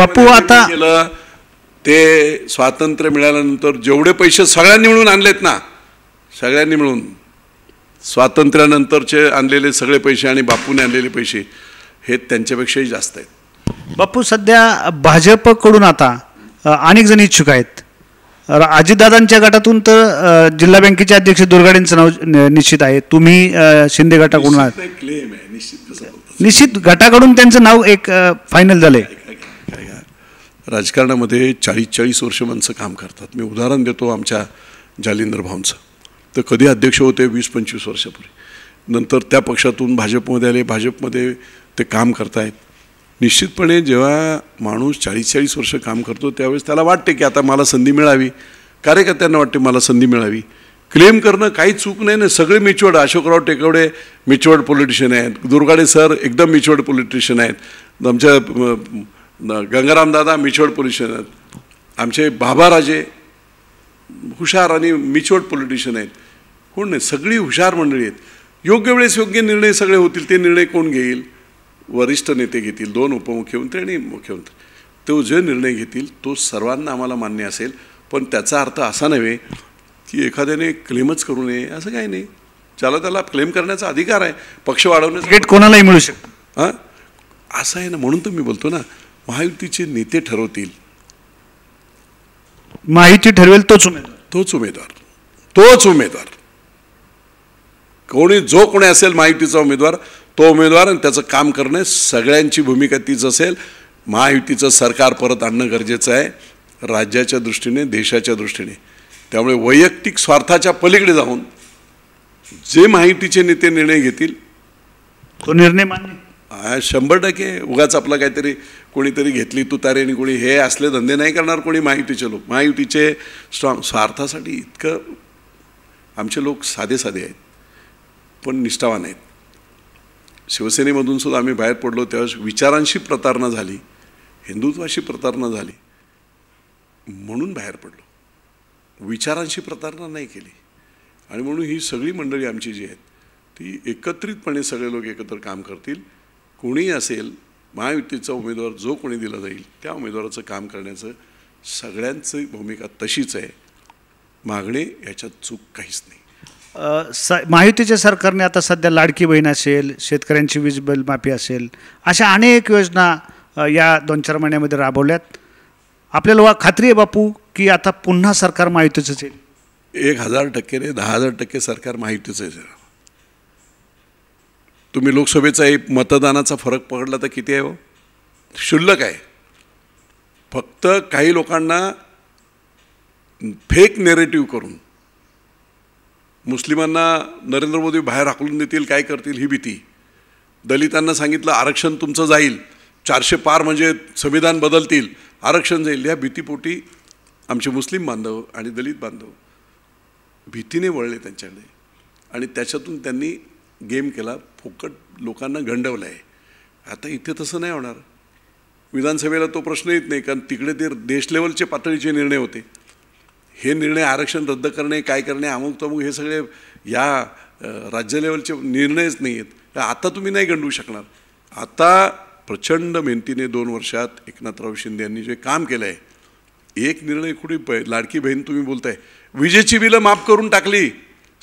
बापू आता ते स्वातंत्र्य मिळाल्यानंतर जेवढे पैसे सगळ्यांनी मिळून आणलेत ना सगळ्यांनी मिळून स्वातंत्र्यानंतरचे आणलेले सगळे पैसे आणि बापूने आणलेले पैसे हे त्यांच्यापेक्षाही जास्त आहेत बापू सध्या भाजपकडून आता अनेक जण इच्छुक आहेत अजितदादांच्या गटातून तर जिल्हा बँकेचे अध्यक्ष दुर्गाडींचं नाव निश्चित आहे तुम्ही शिंदे गटाकडून आहात क्लेम आहे निश्चित गटाकडून त्यांचं नाव एक फायनल झालंय राजकारणामध्ये चाळीस चाळीस वर्ष माणसं काम करतात मी उदाहरण देतो आमच्या जालिंदर भाऊंचं तर कधी अध्यक्ष होते वीस पंचवीस वर्षापूर्वी नंतर त्या पक्षातून भाजपमध्ये आले भाजपमध्ये ते काम करतायत निश्चितपणे जेव्हा माणूस चाळीस चाळीस वर्ष काम करतो त्यावेळेस त्याला वाटते की आता मला संधी मिळावी कार्यकर्त्यांना वाटते मला संधी मिळावी क्लेम करणं काही चूक नाही ना सगळे मिचवड अशोकराव टेकवडे मिचवड पॉलिटिशियन आहेत दुर्गाडे सर एकदम मिचवड पॉलिटिशियन आहेत आमच्या गंगाराम दादा मिचवड पॉलिटिशियन आहेत आमचे बाबाराजे हुशार आणि मिचवड पॉलिटिशियन आहेत कोण नाही सगळी हुशार मंडळी आहेत योग्य वेळेस योग्य निर्णय सगळे होतील ते निर्णय कोण घेईल वरिष्ठ नेते घेतील दोन उपमुख्यमंत्री आणि मुख्यमंत्री तो जे निर्णय घेतील तो सर्वांना आम्हाला मान्य असेल पण त्याचा अर्थ असा नव्हे की एखाद्याने क्लेमच करू नये असं काही नाही ज्याला त्याला क्लेम करण्याचा अधिकार आहे पक्ष वाढवण्याचा तिकीट कोणालाही मिळू शकतो हां असं आहे ना म्हणून तर मी बोलतो ना महायुतीचे नेते ठरवतील माहिती ठरवेल तोच उमेदवार तोच उमेदवार तोच उमेदवार कोणी जो कोणी असेल महायुतीचा उमेदवार तो उमेदवार आणि त्याचं काम करणे सगळ्यांची भूमिका तीच असेल महायुतीचं सरकार परत आणणं गरजेचं आहे राज्याच्या दृष्टीने देशाच्या दृष्टीने त्यामुळे वैयक्तिक स्वार्थाच्या पलीकडे जाऊन जे माहितीचे नेते निर्णय घेतील तो निर्णय मान्य शंभर टक्के उगाच आपला काहीतरी कोणीतरी घेतली तुतारे आणि कोणी हे असले धंदे नाही करणार कोणी माहितीचे लोक माहितीचे स्ट्रॉंग स्वार्थासाठी इतकं आमचे लोक साधे साधे आहेत पण निष्ठावान आहेत शिवसेनेमधूनसुद्धा सुद्धा आम्ही बाहेर पडलो त्यावेळेस विचारांशी प्रतारणा झाली हिंदुत्वाशी प्रतारणा झाली म्हणून बाहेर पडलो विचारांशी प्रतारणा नाही केली आणि म्हणून ही सगळी मंडळी आमची जी आहेत ती एकत्रितपणे सगळे लोक एकत्र काम करतील कोणीही असेल महायुतीचा उमेदवार जो कोणी दिला जाईल त्या उमेदवाराचं काम करण्याचं सगळ्यांची भूमिका तशीच आहे मागणे याच्यात चूक काहीच नाही स महायुतीच्या सरकारने आता सध्या लाडकी बहीण असेल शेतकऱ्यांची वीज बिल माफी असेल अशा अनेक योजना या दोन चार महिन्यामध्ये राबवल्यात आपल्याला खात्री आहे बापू की आता पुन्हा सरकार माहितीच येईल एक हजार टक्के दहा हजार टक्के सरकार माहितीच आहे सर तुम्ही लोकसभेचा एक मतदानाचा फरक पकडला तर किती आहे हो आहे फक्त काही लोकांना फेक नेरेटिव्ह करून मुस्लिमांना नरेंद्र मोदी बाहेर हाकलून देतील काय करतील ही भीती दलितांना सांगितलं आरक्षण तुमचं जाईल चारशे पार म्हणजे संविधान बदलतील आरक्षण जाईल ह्या भीतीपोटी आमचे मुस्लिम बांधव आणि दलित बांधव भीतीने वळले त्यांच्याकडे आणि त्याच्यातून त्यांनी गेम केला फुकट लोकांना गंडवलं आहे आता इथे तसं नाही होणार विधानसभेला तो प्रश्न येत नाही कारण तिकडे ते देश लेवलचे पातळीचे निर्णय होते हे निर्णय आरक्षण रद्द करणे काय करणे अमुक तमुक हे सगळे या राज्य लेवलचे निर्णयच नाही आहेत आता तुम्ही नाही गंडवू शकणार आता प्रचंड मेहनतीने दोन वर्षात एकनाथराव शिंदे यांनी जे काम केलं आहे एक निर्णय कुठे प लाडकी बहीण तुम्ही बोलताय विजेची बिलं माफ करून टाकली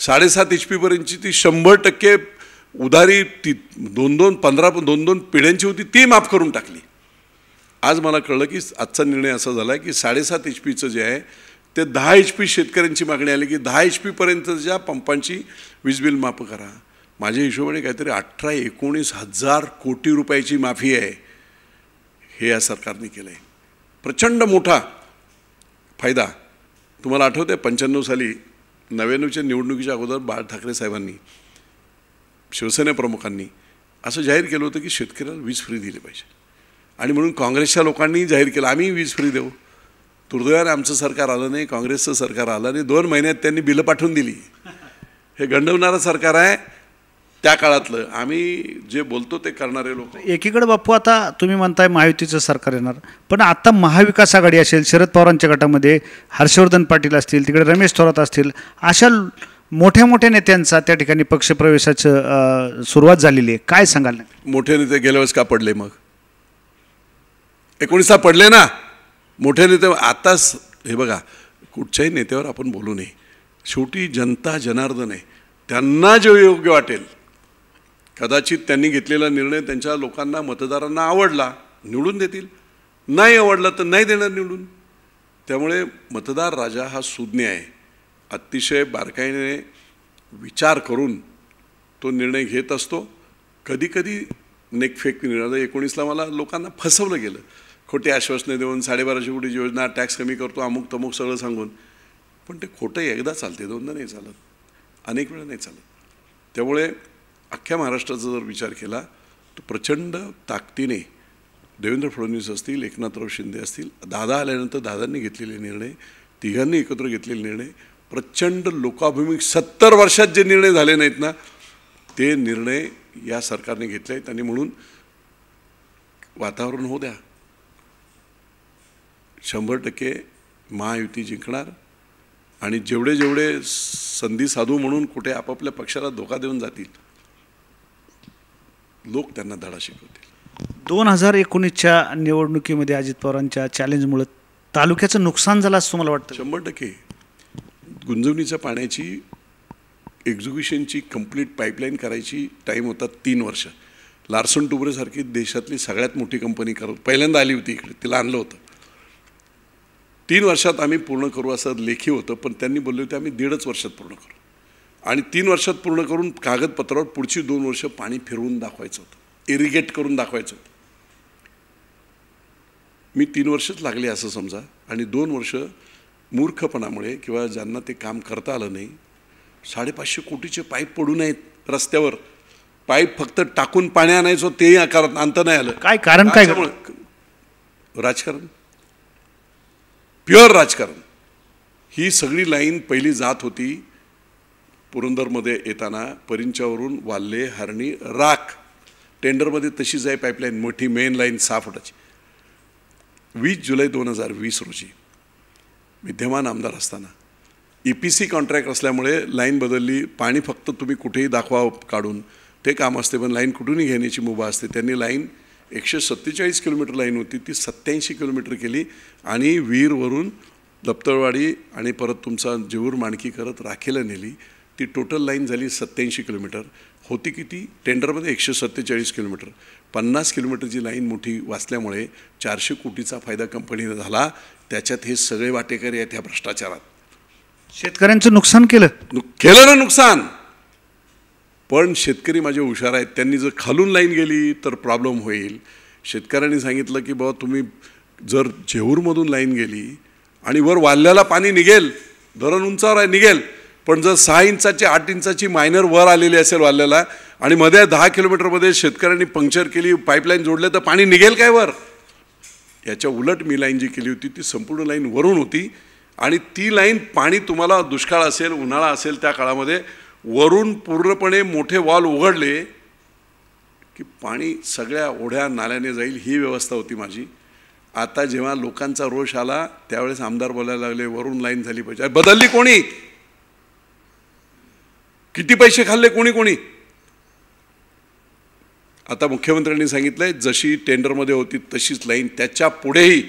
साडेसात एच पीपर्यंतची ती शंभर टक्के उधारी ती दोन दोन पंधरा दोन दोन पिढ्यांची होती ती माफ करून टाकली आज मला कळलं की आजचा निर्णय असा झाला आहे की साडेसात एच पीचं जे आहे ते दहा एच पी शेतकऱ्यांची मागणी आली की दहा एच पीपर्यंतच्या पंपांची वीज बिल माफ करा माझ्या हिशोबाने काहीतरी अठरा एकोणीस हजार कोटी रुपयाची माफी आहे हे या सरकारने केलं आहे प्रचंड मोठा फायदा तुम्हाला आठवतं आहे पंच्याण्णव साली नव्याण्णवच्या निवडणुकीच्या अगोदर बाळ ठाकरे साहेबांनी शिवसेना प्रमुखांनी असं जाहीर केलं होतं की शेतकऱ्याला वीज फ्री दिली पाहिजे आणि म्हणून काँग्रेसच्या लोकांनी जाहीर केलं आम्ही वीज फ्री देऊ दुर्दैवाने आमचं सरकार आलं नाही काँग्रेसचं सरकार आलं नाही दोन महिन्यात त्यांनी बिलं पाठवून दिली हे गंडवणारं सरकार आहे त्या काळातलं आम्ही जे बोलतो ते करणारे लोक एकीकडे बापू आता तुम्ही म्हणताय महायुतीचं सरकार येणार पण आता महाविकास आघाडी असेल शरद पवारांच्या गटामध्ये हर्षवर्धन पाटील असतील तिकडे रमेश थोरात असतील अशा मोठ्या मोठ्या नेत्यांचा त्या ठिकाणी पक्षप्रवेशाचं सुरुवात झालेली आहे काय सांगाल मोठे नेते गेल्या का पडले मग एकोणीसा पडले ना मोठे नेते आताच हे बघा कुठच्याही नेत्यावर आपण बोलू नये शेवटी जनता जनार्दन आहे त्यांना जे योग्य वाटेल कदाचित त्यांनी घेतलेला निर्णय त्यांच्या लोकांना मतदारांना आवडला निवडून देतील नाही आवडला तर नाही देणार निवडून त्यामुळे मतदार राजा हा सुज्ञ आहे अतिशय बारकाईने विचार करून तो निर्णय घेत असतो कधीकधी नेकफेक निर्णय एकोणीसला मला लोकांना फसवलं गेलं खोटे आश्वासने देऊन साडेबाराशे कोटीची योजना टॅक्स कमी करतो अमुक तमुक सगळं सांगून पण ते खोटं एकदा चालते दोनदा नाही चालत अनेक वेळा नाही चालत त्यामुळे अख्ख्या महाराष्ट्राचा जर विचार केला तर प्रचंड ताकदीने देवेंद्र फडणवीस असतील एकनाथराव शिंदे असतील दादा आल्यानंतर दादांनी घेतलेले निर्णय तिघांनी एकत्र घेतलेले निर्णय प्रचंड लोकाभिमुख सत्तर वर्षात जे निर्णय झाले नाहीत ना ते निर्णय या सरकारने घेतले आहेत आणि म्हणून वातावरण होऊ द्या शंभर टक्के महायुती जिंकणार आणि जेवढे जेवढे संधी साधू म्हणून कुठे आपापल्या पक्षाला धोका देऊन जातील लोक त्यांना धडा शिकवतील दोन हजार एकोणीसच्या निवडणुकीमध्ये अजित पवारांच्या चॅलेंजमुळे तालुक्याचं नुकसान झालं असं तुम्हाला वाटतं शंभर टक्के गुंजवणीच्या पाण्याची एक्झिक्युशनची कंप्लीट पाईपलाईन करायची टाईम होता तीन वर्ष लार्सन टुबरेसारखी देशातली सगळ्यात मोठी कंपनी कर पहिल्यांदा आली होती इकडे तिला आणलं होतं तीन वर्षात आम्ही पूर्ण करू असं लेखी होतं पण त्यांनी बोलले होते आम्ही दीडच वर्षात पूर्ण करू आणि तीन वर्षात पूर्ण करून कागदपत्रावर पुढची दोन वर्ष पाणी फिरवून दाखवायचं होतं इरिगेट करून दाखवायचं होतं मी तीन वर्षच लागले असं समजा आणि दोन वर्ष मूर्खपणामुळे किंवा ज्यांना ते काम करता आलं नाही साडेपाचशे कोटीचे पाईप पडू नाहीत रस्त्यावर पाईप फक्त टाकून पाणी आणायचो तेही आकारात अंत नाही आलं काय कारण काय राजकारण प्युअर राजकारण ही सगळी लाईन पहिली जात होती पुरंदरमध्ये येताना परिंच्यावरून वाल्ले हरणी राख टेंडरमध्ये तशीच आहे पाईपलाईन मोठी मेन लाईन फुटाची वीस जुलै दोन हजार वीस रोजी विद्यमान आमदार असताना ई पी सी कॉन्ट्रॅक्ट असल्यामुळे लाईन बदलली पाणी फक्त तुम्ही कुठेही दाखवा काढून ते काम असते पण लाईन कुठूनही घेण्याची मुभा असते त्यांनी लाईन एकशे सत्तेचाळीस किलोमीटर लाईन होती ती सत्याऐंशी किलोमीटर केली आणि वीरवरून दप्तळवाडी आणि परत तुमचा जेऊर माणकी करत राखेला नेली ती टोटल लाईन झाली सत्याऐंशी किलोमीटर होती किती टेंडरमध्ये एकशे सत्तेचाळीस किलोमीटर पन्नास किलोमीटरची लाईन मोठी वाचल्यामुळे चारशे कोटीचा फायदा कंपनीला झाला त्याच्यात हे सगळे वाटेकरी आहेत ह्या भ्रष्टाचारात शेतकऱ्यांचं नुकसान केलं केलं ना नुकसान पण शेतकरी माझे हुशार आहेत त्यांनी जर खालून लाईन गेली तर प्रॉब्लेम होईल शेतकऱ्यांनी सांगितलं की बाबा तुम्ही जर जेहूरमधून लाईन गेली आणि वर वाल्ल्याला पाणी निघेल धरण उंचावर आहे निघेल पण जर सहा इंचाची आठ इंचाची मायनर वर आलेली असेल वाल्याला आणि मध्ये दहा किलोमीटरमध्ये शेतकऱ्यांनी पंक्चर केली पाईपलाईन जोडले तर पाणी निघेल काय वर याच्या उलट मी लाईन जी केली होती ती संपूर्ण लाईन वरून होती आणि ती लाईन पाणी तुम्हाला दुष्काळ असेल उन्हाळा असेल त्या काळामध्ये वरून पूर्णपणे मोठे वॉल उघडले की पाणी सगळ्या ओढ्या नाल्याने जाईल ही व्यवस्था होती माझी आता जेव्हा लोकांचा रोष आला त्यावेळेस आमदार बोलायला लागले वरून लाईन झाली पाहिजे बदलली कोणी किती पैसे खाल्ले कोणी कोणी आता मुख्यमंत्र्यांनी सांगितलंय जशी टेंडरमध्ये होती तशीच लाईन त्याच्या पुढेही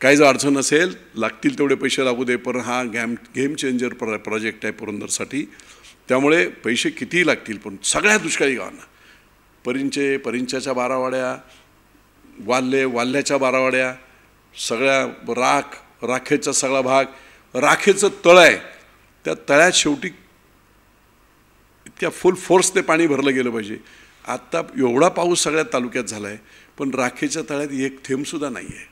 काही जर अडचण असेल लागतील तेवढे पैसे लागू दे पण हा गॅम गेम चेंजर प्र प्रोजेक्ट आहे पुरंदरसाठी त्यामुळे पैसे कितीही लागतील पण सगळ्या दुष्काळी गावांना परिंचे परिंच्याच्या बारावाड्या वाल्हे वाल्ह्याच्या बारावाड्या सगळ्या राख राखेचा सगळा भाग राखेचं तळ आहे त्या तळ्यात शेवटी त्या फुल फोर्सने पाणी भरलं गेलं पाहिजे आत्ता एवढा पाऊस सगळ्या तालुक्यात झाला आहे पण राखेच्या तळ्यात एक थेंबसुद्धा नाही आहे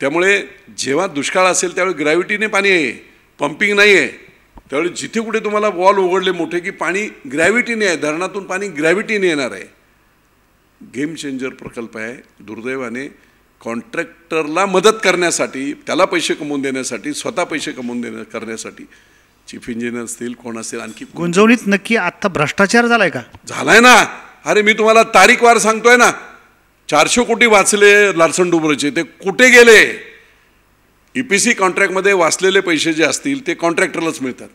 त्यामुळे जेव्हा दुष्काळ असेल त्यावेळी ग्रॅव्हिटीने पाणी आहे पंपिंग नाही आहे त्यावेळी जिथे कुठे तुम्हाला वॉल उघडले मोठे की पाणी ग्रॅव्हिटीने आहे धरणातून पाणी ग्रॅव्हिटीने येणार आहे गेम चेंजर प्रकल्प आहे दुर्दैवाने कॉन्ट्रॅक्टरला मदत करण्यासाठी त्याला पैसे कमवून देण्यासाठी स्वतः पैसे कमवून देण्या करण्यासाठी चीफ इंजिनियर असतील कोण असतील आणखी गुंजवणीत नक्की आता भ्रष्टाचार झालाय का झालाय ना अरे मी तुम्हाला तारीखवार सांगतोय ना चारशे कोटी वाचले लार्सन डुबरचे ते कुठे गेले ई पी सी कॉन्ट्रॅक्टमध्ये वाचलेले पैसे जे असतील ते कॉन्ट्रॅक्टरलाच मिळतात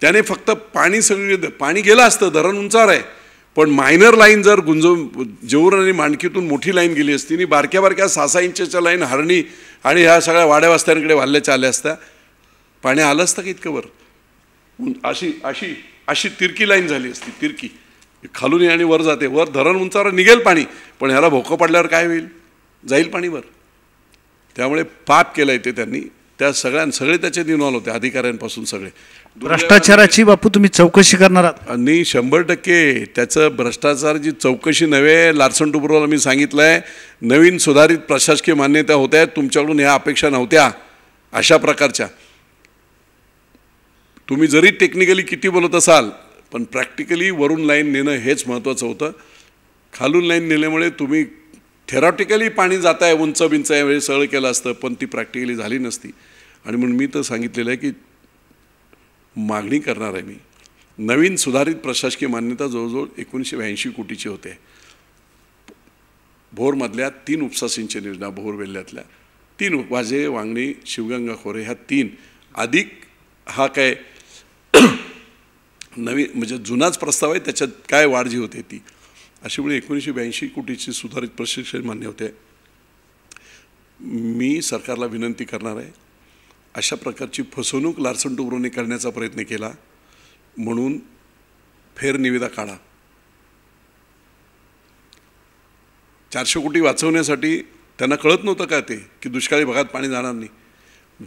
त्याने फक्त पाणी सगळी पाणी गेलं असतं धरण उंचार आहे पण मायनर लाईन जर गुंजव जेऊर आणि मांडकीतून मोठी लाईन गेली असती आणि बारक्या बारक्या सहा इंचच्या लाईन हरणी आणि ह्या सगळ्या वाड्या वास्त्यांकडे वाढल्याच्या आल्या असत्या पाणी आलं असतं का इतकं वर अशी अशी अशी तिरकी लाईन झाली असती तिरकी खालून ये आणि वर जाते वर धरण उंचावर निघेल पाणी पण ह्याला भोकं पडल्यावर काय होईल जाईल पाणी वर त्यामुळे पाप केलं आहे ते त्यांनी त्या सगळ्यां सगळे त्याचे निर्माण होते अधिकाऱ्यांपासून सगळे भ्रष्टाचाराची बापू तुम्ही चौकशी करणार आहात आणि शंभर टक्के त्याचं जी चौकशी नव्हे लार्सन टुब्रोला मी सांगितलं आहे नवीन सुधारित प्रशासकीय मान्यता होत्या तुमच्याकडून ह्या अपेक्षा नव्हत्या अशा प्रकारच्या तुम्ही जरी टेक्निकली किती बोलत असाल पण प्रॅक्टिकली वरून लाईन नेणं हेच महत्त्वाचं होतं खालून लाईन नेल्यामुळे तुम्ही थेरॉटिकली पाणी जात आहे उंच बिंच आहे सरळ केलं असतं पण ती प्रॅक्टिकली झाली नसती आणि म्हणून मी तर सांगितलेलं आहे की मागणी करणार आहे मी नवीन सुधारित प्रशासकीय मान्यता जवळजवळ एकोणीसशे ब्याऐंशी कोटीची होते भोरमधल्या तीन उपसा सिंचन योजना भोर तीन वाजे वांगणी शिवगंगा खोरे ह्या तीन अधिक हा काय नवीन म्हणजे जुनाच प्रस्ताव आहे त्याच्यात काय वाढ जी होते ती अशी वेळी एकोणीसशे ब्याऐंशी कोटीची सुधारित प्रशिक्षण मान्य होते मी सरकारला विनंती करणार आहे अशा प्रकारची फसवणूक लार्सन टुब्रोने करण्याचा प्रयत्न केला म्हणून फेरनिविदा काढा चारशे कोटी वाचवण्यासाठी त्यांना कळत नव्हतं का ते की दुष्काळी भागात पाणी जाणार नाही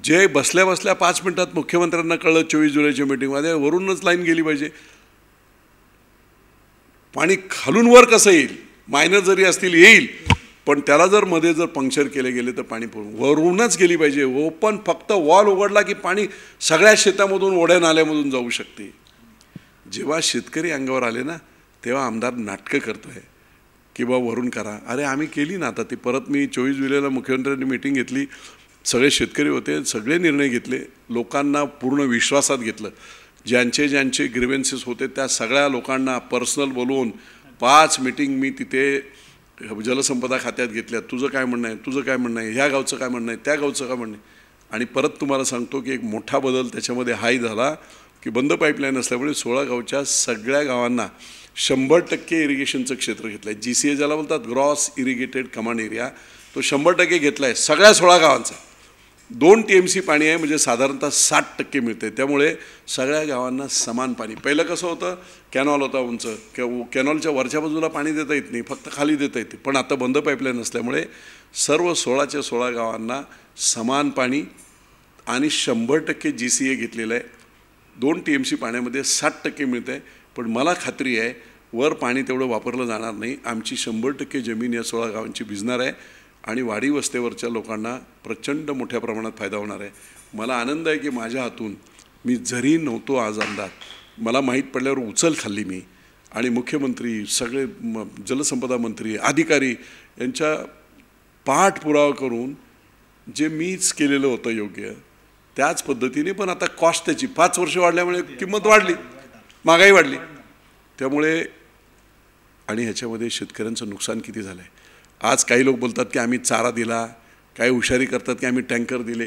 जे बसल्या बसल्या पाच मिनिटात मुख्यमंत्र्यांना कळलं चोवीस जुलैच्या मिटिंगमध्ये वरूनच लाईन गेली पाहिजे पाणी खालून वर कसं येईल मायनर जरी असतील येईल पण त्याला जर मध्ये जर पंक्चर केले गेले तर पाणी वरूनच गेली पाहिजे ओपन हो, फक्त वॉल उघडला की पाणी सगळ्या शेतामधून ओढ्या नाल्यामधून जाऊ शकते जेव्हा शेतकरी अंगावर आले ना तेव्हा आमदार नाटकं करतोय की बा वरून करा अरे आम्ही केली ना आता ती परत मी चोवीस जुलैला मुख्यमंत्र्यांनी मीटिंग घेतली सगळे शेतकरी होते सगळे निर्णय घेतले लोकांना पूर्ण विश्वासात घेतलं ज्यांचे ज्यांचे ग्रिव्हन्सेस होते त्या सगळ्या लोकांना पर्सनल बोलवून पाच मिटिंग मी तिथे जलसंपदा खात्यात घेतल्या तुझं काय म्हणणं आहे तुझं काय म्हणणं आहे ह्या गावचं काय म्हणणं आहे त्या गावचं काय म्हणणं आहे आणि परत तुम्हाला सांगतो की एक मोठा बदल त्याच्यामध्ये हाय झाला की बंद पाईपलाईन असल्यामुळे सोळा गावच्या सगळ्या गावांना शंभर टक्के इरिगेशनचं क्षेत्र घेतलं आहे जी सी ए ज्याला बोलतात ग्रॉस इरिगेटेड कमांड एरिया तो शंभर टक्के घेतला आहे सगळ्या सोळा गावांचा दोन टी एम सी पाणी आहे म्हणजे साधारणतः साठ टक्के मिळते त्यामुळे सगळ्या गावांना समान पाणी पहिलं कसं होतं कॅनॉल होता उंच किंवा कॅनॉलच्या वरच्या बाजूला पाणी देता येत नाही फक्त खाली देता येते पण आता बंद पाईपलाईन असल्यामुळे सर्व सोळाच्या सोळा गावांना समान पाणी आणि शंभर टक्के जी सी ए घेतलेलं आहे दोन टी एम सी पाण्यामध्ये साठ टक्के मिळते पण मला खात्री आहे वर पाणी तेवढं वापरलं जाणार नाही आमची शंभर टक्के जमीन या सोळा गावांची भिजणार आहे आणि वाडी वस्तेवरच्या लोकांना प्रचंड मोठ्या प्रमाणात फायदा होणार आहे मला आनंद आहे की माझ्या हातून मी जरी नव्हतो आज अंदाज मला माहीत पडल्यावर उचल खाल्ली मी आणि मुख्यमंत्री सगळे म जलसंपदा मंत्री अधिकारी यांच्या पाठपुरावा करून जे मीच केलेलं होतं योग्य त्याच पद्धतीने पण आता कॉस्ट त्याची पाच वर्ष वाढल्यामुळे किंमत वाढली महागाई वाढली त्यामुळे आणि ह्याच्यामध्ये शेतकऱ्यांचं नुकसान किती झालं आहे आज काही लोक बोलतात की आम्ही चारा दिला काही हुशारी करतात की आम्ही टँकर दिले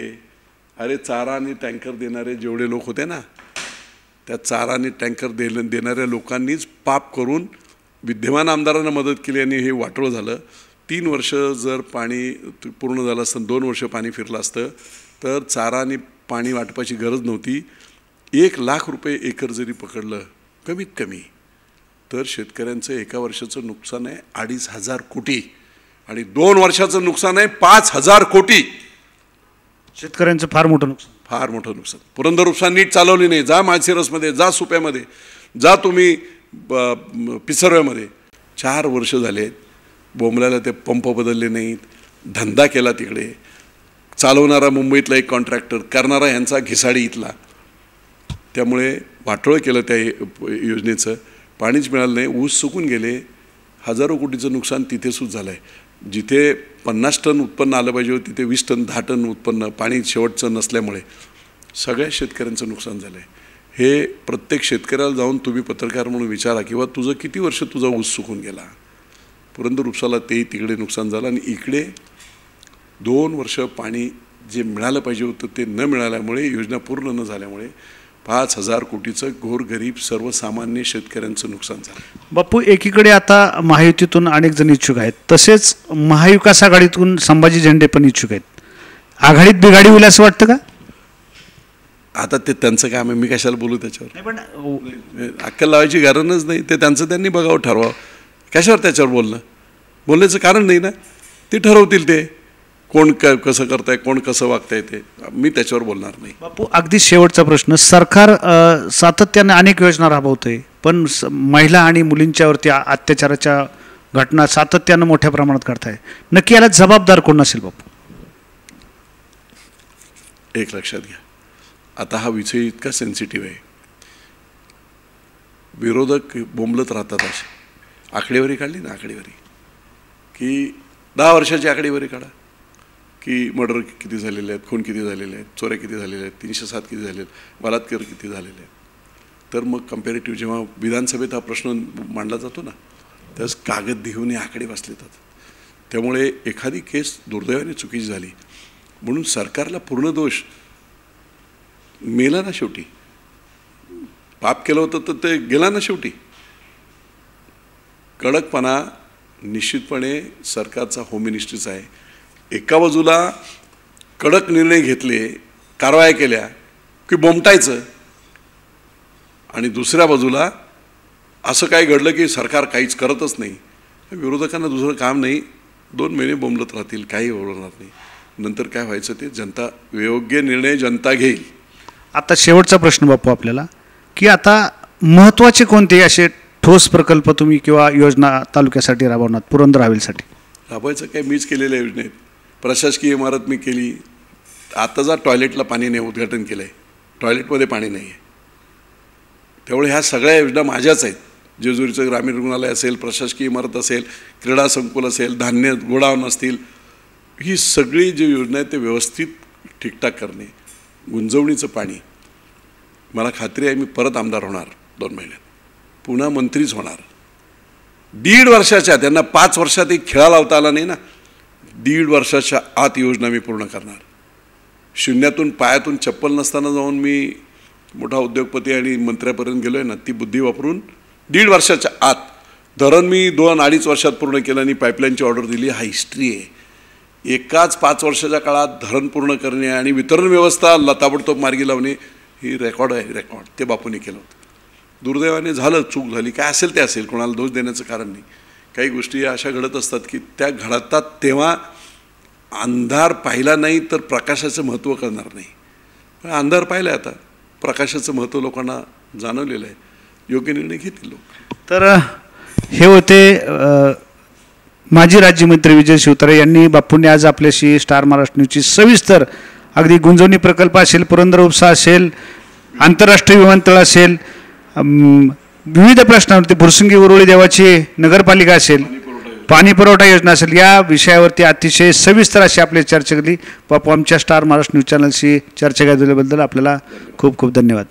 अरे चारा आणि टँकर देणारे जेवढे लोक होते ना त्या चारा आणि टँकर दे देणाऱ्या लोकांनीच पाप करून विद्यमान आमदारांना मदत केली आणि हे वाटोळ झालं तीन वर्ष जर पाणी पूर्ण झालं असतं दोन वर्ष पाणी फिरलं असतं तर चारा आणि पाणी वाटपाची गरज नव्हती एक लाख रुपये एकर जरी पकडलं कमीत कमी तर शेतकऱ्यांचं एका वर्षाचं नुकसान आहे अडीच हजार कोटी आणि दोन वर्षाचं नुकसान आहे पाच हजार कोटी शेतकऱ्यांचं फार मोठं नुकसान फार मोठं नुकसान पुरंदर उपसा नीट चालवली नाही जा माळशिरसमध्ये जा सुप्यामध्ये जा तुम्ही पिसरव्यामध्ये चार वर्ष झाले बोंबल्याला ते पंप बदलले नाहीत धंदा केला तिकडे चालवणारा मुंबईतला एक कॉन्ट्रॅक्टर करणारा ह्यांचा घिसाडी इथला त्यामुळे वाटोळं केलं त्या योजनेचं पाणीच मिळालं नाही ऊस सुकून गेले हजारो कोटीचं नुकसान तिथे सुध झालं आहे जिथे पन्नास टन उत्पन्न आलं पाहिजे होतं तिथे वीस टन दहा टन उत्पन्न पाणी शेवटचं नसल्यामुळे सगळ्या शेतकऱ्यांचं नुकसान झालं आहे हे प्रत्येक शेतकऱ्याला जाऊन तुम्ही पत्रकार म्हणून विचारा किंवा तुझं किती वर्ष तुझा ऊस सुकून गेला परंतु वृक्षाला तेही तिकडे नुकसान झालं आणि इकडे दोन वर्ष पाणी जे मिळालं पाहिजे होतं ते न मिळाल्यामुळे योजना पूर्ण न झाल्यामुळे पाच हजार कोटीचं घोरगरीब सर्वसामान्य शेतकऱ्यांचं नुकसान झालं बापू एकीकडे आता महायुतीतून अनेक जण इच्छुक आहेत तसेच महाविकास आघाडीतून संभाजी झेंडे पण इच्छुक आहेत आघाडीत बिघाडी होईल असं वाटतं का आता ते त्यांचं काम मी कशाला बोलू त्याच्यावर पण अक्कल लावायची गरजच नाही ते त्यांचं त्यांनी बघावं ठरवावं कशावर त्याच्यावर बोलणं बोलण्याचं कारण नाही ना ते ठरवतील ते कोण क कसं करताय कोण कसं वागताय ते मी त्याच्यावर बोलणार नाही बापू अगदी शेवटचा प्रश्न सरकार सातत्याने अनेक योजना राबवते पण महिला आणि मुलींच्यावरती अत्याचाराच्या घटना सातत्यानं मोठ्या प्रमाणात घडताय नक्की याला जबाबदार कोण नसेल बापू एक लक्षात घ्या आता हा विषय इतका सेन्सिटिव्ह आहे विरोधक बोंबलत राहतात असे आकडेवारी काढली ना आकडेवारी की दहा वर्षाची आकडेवारी काढा की मर्डर किती झालेले आहेत खून किती झालेले आहेत चोऱ्या किती झालेल्या आहेत तीनशे सात किती झाले आहेत बलात्कार किती झालेले आहेत तर मग कम्पॅरेटिव्ह जेव्हा विधानसभेत हा प्रश्न मांडला जातो ना त्यास कागद घेऊन आकडे वाचले जातात त्यामुळे एखादी केस दुर्दैवाने चुकीची झाली म्हणून सरकारला पूर्ण दोष मेला ना शेवटी पाप केलं होतं तर ते गेला ना शेवटी कडकपणा निश्चितपणे सरकारचा होम मिनिस्ट्रीचा आहे एका बाजूला कडक निर्णय घेतले कारवाया केल्या की बोमटायचं आणि दुसऱ्या बाजूला असं काय घडलं की सरकार काहीच करतच नाही विरोधकांना दुसरं काम नाही दोन महिने बोंबलत राहतील काही बोलणार नाही नंतर काय व्हायचं ते जनता योग्य निर्णय जनता घेईल आता शेवटचा प्रश्न बापू आपल्याला की आता महत्त्वाचे कोणते असे ठोस प्रकल्प तुम्ही किंवा योजना तालुक्यासाठी राबवणार पुरंदर हवेलीसाठी राबवायचं काय मीच केलेल्या योजनेत प्रशासकीय इमारत मी केली आता जा टॉयलेटला पाणी नाही उद्घाटन केलं आहे टॉयलेटमध्ये पाणी नाही आहे त्यामुळे ह्या सगळ्या योजना माझ्याच आहेत जेजुरीचं ग्रामीण रुग्णालय असेल प्रशासकीय इमारत असेल क्रीडा संकुल असेल धान्य गोडाऊन असतील ही सगळी जी योजना आहे ते व्यवस्थित ठीकठाक करणे गुंजवणीचं पाणी मला खात्री आहे मी परत आमदार होणार दोन महिन्यात पुन्हा मंत्रीच होणार दीड वर्षाच्या त्यांना पाच वर्षात एक खेळा लावता आला नाही ना दीड वर्षाच्या आत योजना मी पूर्ण करणार शून्यातून पायातून चप्पल नसताना जाऊन मी मोठा उद्योगपती आणि मंत्र्यापर्यंत गेलो आहे ना ती बुद्धी वापरून दीड वर्षाच्या आत धरण मी दोन अडीच वर्षात पूर्ण केलं आणि पाईपलाईनची ऑर्डर दिली हा हिस्ट्री आहे एकाच पाच वर्षाच्या काळात धरण पूर्ण करणे आणि वितरण व्यवस्था लताबडतोब मार्गी लावणे ही रेकॉर्ड आहे रेकॉर्ड ते बापूने केलं होतं दुर्दैवाने झालं चूक झाली काय असेल ते असेल कोणाला दोष देण्याचं कारण नाही काही गोष्टी अशा घडत असतात की त्या घडतात तेव्हा अंधार पाहिला नाही तर प्रकाशाचं महत्त्व करणार नाही अंधार पाहिला आहे आता प्रकाशाचं महत्त्व लोकांना जाणवलेलं आहे योग्य निर्णय घेतील लोक तर हे होते माजी राज्यमंत्री विजय शिवतारे यांनी बापूंनी आज आपल्याशी स्टार महाराष्ट्र न्यूजची सविस्तर अगदी गुंजवणी प्रकल्प असेल पुरंदर उपसा असेल आंतरराष्ट्रीय विमानतळ असेल विविध प्रश्नावरती भुरसुंगी उरुळी देवाची नगरपालिका असेल पाणी पुरवठा योजना असेल या विषयावरती अतिशय सविस्तर अशी आपली चर्चा केली बापू आमच्या स्टार महाराष्ट्र न्यूज चॅनलशी चर्चा घ्या दिल्याबद्दल आपल्याला खूप खूप धन्यवाद